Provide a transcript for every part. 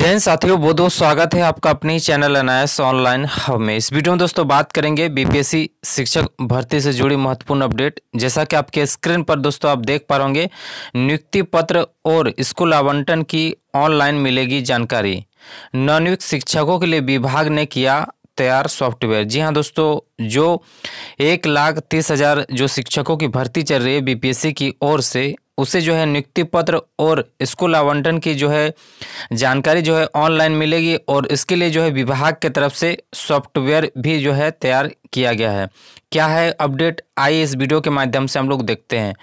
जैन साथियों बहुत बहुत स्वागत है आपका अपनी चैनल अनायस ऑनलाइन हब में इस वीडियो में दोस्तों बात करेंगे बीपीएससी शिक्षक भर्ती से जुड़ी महत्वपूर्ण अपडेट जैसा कि आपके स्क्रीन पर दोस्तों आप देख पा रहे नियुक्ति पत्र और स्कूल आवंटन की ऑनलाइन मिलेगी जानकारी नवनियुक्त शिक्षकों के लिए विभाग ने किया तैयार सॉफ्टवेयर जी हाँ दोस्तों जो एक लाख तीस हज़ार जो शिक्षकों की भर्ती चल रही है बीपीएससी की ओर से उसे जो है नियुक्ति पत्र और स्कूल आवंटन की जो है जानकारी जो है ऑनलाइन मिलेगी और इसके लिए जो है विभाग के तरफ से सॉफ्टवेयर भी जो है तैयार किया गया है क्या है अपडेट आई इस वीडियो के माध्यम से हम लोग देखते हैं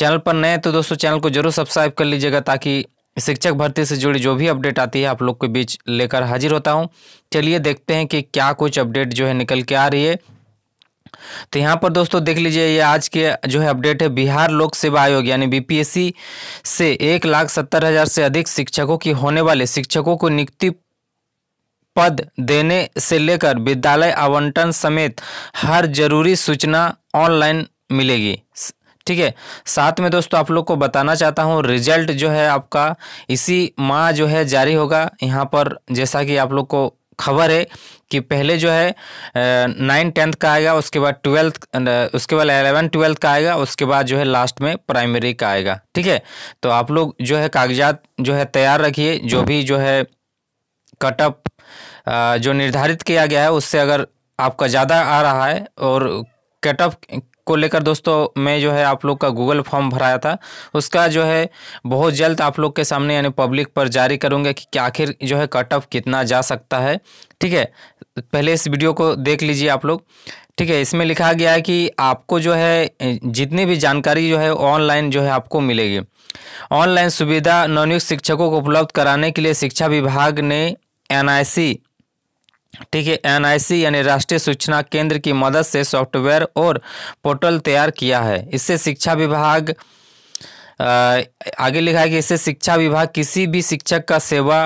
चैनल पर नए तो दोस्तों चैनल को जरूर सब्सक्राइब कर लीजिएगा ताकि शिक्षक भर्ती से जुड़ी जो भी अपडेट आती है आप लोग के बीच लेकर हाजिर होता हूँ चलिए देखते हैं कि क्या कुछ अपडेट जो है निकल के आ रही है तो यहाँ पर दोस्तों देख लीजिए ये आज के जो है अपडेट है बिहार लोक सेवा आयोग यानी बीपीएससी से एक लाख सत्तर हज़ार से अधिक शिक्षकों की होने वाले शिक्षकों को नियुक्ति पद देने से लेकर विद्यालय आवंटन समेत हर जरूरी सूचना ऑनलाइन मिलेगी ठीक है साथ में दोस्तों आप लोग को बताना चाहता हूँ रिजल्ट जो है आपका इसी माह जो है जारी होगा यहाँ पर जैसा कि आप लोग को खबर है कि पहले जो है नाइन टेंथ का आएगा उसके बाद ट्वेल्थ उसके बाद एलेवन ट्वेल्थ का आएगा उसके बाद जो है लास्ट में प्राइमरी का आएगा ठीक है तो आप लोग जो है कागजात जो है तैयार रखिए जो भी जो है कटअप जो निर्धारित किया गया है उससे अगर आपका ज़्यादा आ रहा है और कटअप को लेकर दोस्तों मैं जो है आप लोग का गूगल फॉर्म भराया था उसका जो है बहुत जल्द आप लोग के सामने यानी पब्लिक पर जारी करूँगा कि आखिर जो है कट ऑफ कितना जा सकता है ठीक है पहले इस वीडियो को देख लीजिए आप लोग ठीक है इसमें लिखा गया है कि आपको जो है जितनी भी जानकारी जो है ऑनलाइन जो है आपको मिलेगी ऑनलाइन सुविधा नवनियुक्त शिक्षकों को उपलब्ध कराने के लिए शिक्षा विभाग ने सी ठीक है एनआईसी यानी राष्ट्रीय सूचना केंद्र की मदद से सॉफ्टवेयर और पोर्टल तैयार किया है इससे शिक्षा विभाग आगे लिखा है कि इससे शिक्षा विभाग किसी भी शिक्षक का सेवा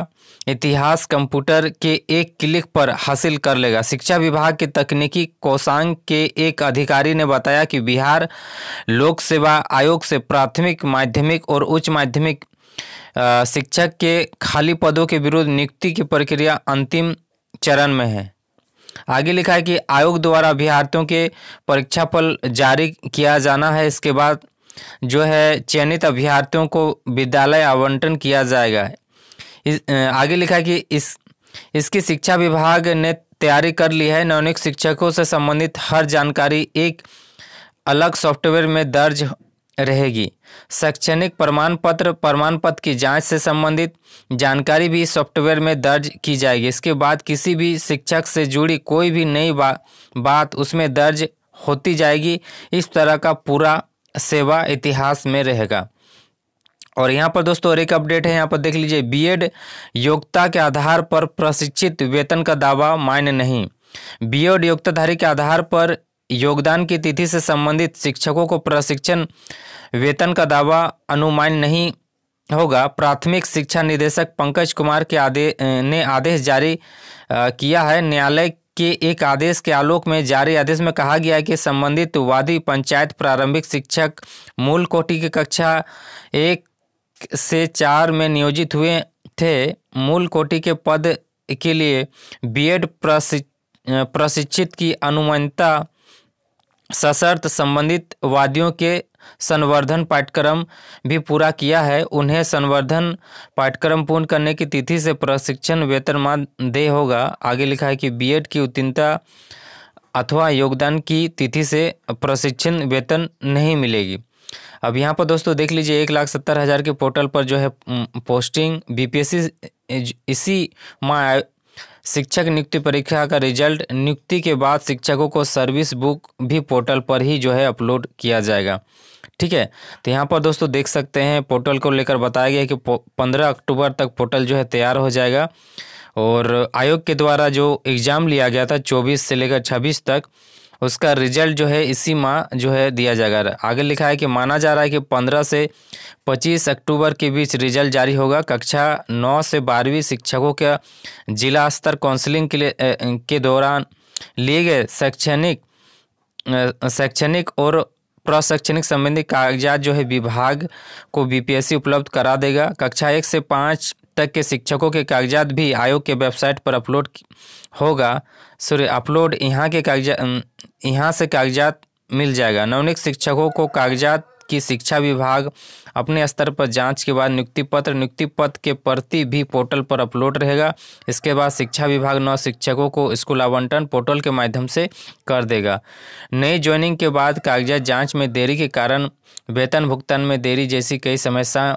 इतिहास कंप्यूटर के एक क्लिक पर हासिल कर लेगा शिक्षा विभाग के तकनीकी कोषांग के एक अधिकारी ने बताया कि बिहार लोक सेवा आयोग से प्राथमिक माध्यमिक और उच्च माध्यमिक शिक्षक के खाली पदों के विरुद्ध नियुक्ति की प्रक्रिया अंतिम चरण में है आगे लिखा है कि आयोग द्वारा अभ्यर्थियों के परीक्षा फल जारी किया जाना है इसके बाद जो है चयनित अभ्यर्थियों को विद्यालय आवंटन किया जाएगा इस, आगे लिखा है कि इस इसकी शिक्षा विभाग ने तैयारी कर ली है नौनिक शिक्षकों से संबंधित हर जानकारी एक अलग सॉफ्टवेयर में दर्ज रहेगी शैक्षणिक प्रमाण पत्र प्रमाण पत्र की जांच से संबंधित जानकारी भी सॉफ्टवेयर में दर्ज की जाएगी इसके बाद किसी भी शिक्षक से जुड़ी कोई भी नई बा, बात उसमें दर्ज होती जाएगी इस तरह का पूरा सेवा इतिहास में रहेगा और यहाँ पर दोस्तों और एक अपडेट है यहाँ पर देख लीजिए बीएड योग्यता के आधार पर प्रशिक्षित वेतन का दावा मान्य नहीं बीएड योग्यताधारी के आधार पर योगदान की तिथि से संबंधित शिक्षकों को प्रशिक्षण वेतन का दावा अनुमान नहीं होगा प्राथमिक शिक्षा निदेशक पंकज कुमार के आदे ने आदेश जारी किया है न्यायालय के एक आदेश के आलोक में जारी आदेश में कहा गया है कि संबंधित वादी पंचायत प्रारंभिक शिक्षक मूल कोटि की कक्षा एक से चार में नियोजित हुए थे मूल कोटि के पद के लिए बीएड प्रशिक्षित प्रशिक्षित की अनुमानता सशर्त संबंधित वादियों के संवर्धन पाठ्यक्रम भी पूरा किया है उन्हें संवर्धन पाठ्यक्रम पूर्ण करने की तिथि से प्रशिक्षण वेतनमान देय होगा आगे लिखा है कि बीएड की उत्तीर्णता अथवा योगदान की तिथि से प्रशिक्षण वेतन नहीं मिलेगी अब यहाँ पर दोस्तों देख लीजिए एक लाख सत्तर हज़ार के पोर्टल पर जो है पोस्टिंग बीपीएससी इसी माह शिक्षक नियुक्ति परीक्षा का रिजल्ट नियुक्ति के बाद शिक्षकों को सर्विस बुक भी पोर्टल पर ही जो है अपलोड किया जाएगा ठीक है तो यहाँ पर दोस्तों देख सकते हैं पोर्टल को लेकर बताया गया कि पंद्रह अक्टूबर तक पोर्टल जो है तैयार हो जाएगा और आयोग के द्वारा जो एग्ज़ाम लिया गया था चौबीस से लेकर छब्बीस तक उसका रिजल्ट जो है इसी माह जो है दिया जाएगा आगे लिखा है कि माना जा रहा है कि पंद्रह से पच्चीस अक्टूबर के बीच रिजल्ट जारी होगा कक्षा नौ से बारहवीं शिक्षकों के जिला स्तर काउंसलिंग के लिए के दौरान लिए गए शैक्षणिक शैक्षणिक और प्रशैक्षणिक संबंधी कागजात जो है विभाग को बीपीएससी उपलब्ध करा देगा कक्षा एक से पाँच तक के शिक्षकों के कागजात भी आयोग के वेबसाइट पर अपलोड होगा सूर्य अपलोड यहाँ के कागजात यहाँ से कागजात मिल जाएगा नवनिक शिक्षकों को कागजात की शिक्षा विभाग अपने स्तर पर जांच के बाद नियुक्ति पत्र नियुक्ति पत्र के प्रति भी पोर्टल पर अपलोड रहेगा इसके बाद शिक्षा विभाग नौ शिक्षकों को स्कूल आवंटन पोर्टल के माध्यम से कर देगा नई ज्वाइनिंग के बाद कागजात जांच में देरी के कारण वेतन भुगतान में देरी जैसी कई समस्या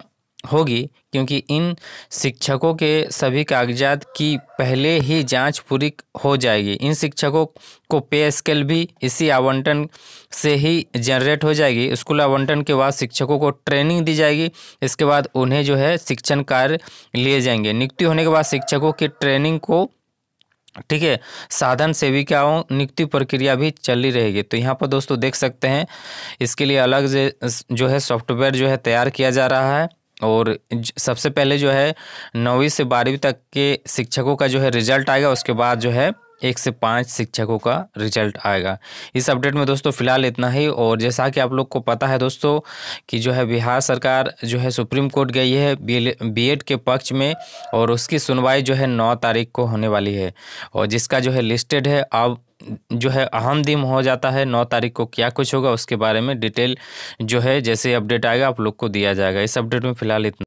होगी क्योंकि इन शिक्षकों के सभी कागजात की पहले ही जांच पूरी हो जाएगी इन शिक्षकों को पे स्केल भी इसी आवंटन से ही जनरेट हो जाएगी स्कूल आवंटन के बाद शिक्षकों को ट्रेनिंग दी जाएगी इसके बाद उन्हें जो है शिक्षण कार्य लिए जाएंगे नियुक्ति होने के बाद शिक्षकों की ट्रेनिंग को ठीक है साधन सेविकाओं नियुक्ति प्रक्रिया भी चली रहेगी तो यहाँ पर दोस्तों देख सकते हैं इसके लिए अलग जो है सॉफ्टवेयर जो है तैयार किया जा रहा है और सबसे पहले जो है नौवीं से बारहवीं तक के शिक्षकों का जो है रिजल्ट आएगा उसके बाद जो है एक से पाँच शिक्षकों का रिजल्ट आएगा इस अपडेट में दोस्तों फिलहाल इतना ही और जैसा कि आप लोग को पता है दोस्तों कि जो है बिहार सरकार जो है सुप्रीम कोर्ट गई है बी एड के पक्ष में और उसकी सुनवाई जो है नौ तारीख को होने वाली है और जिसका जो है लिस्टेड है अब जो है अहम दिन हो जाता है नौ तारीख को क्या कुछ होगा उसके बारे में डिटेल जो है जैसे अपडेट आएगा आप लोग को दिया जाएगा इस अपडेट में फ़िलहाल इतना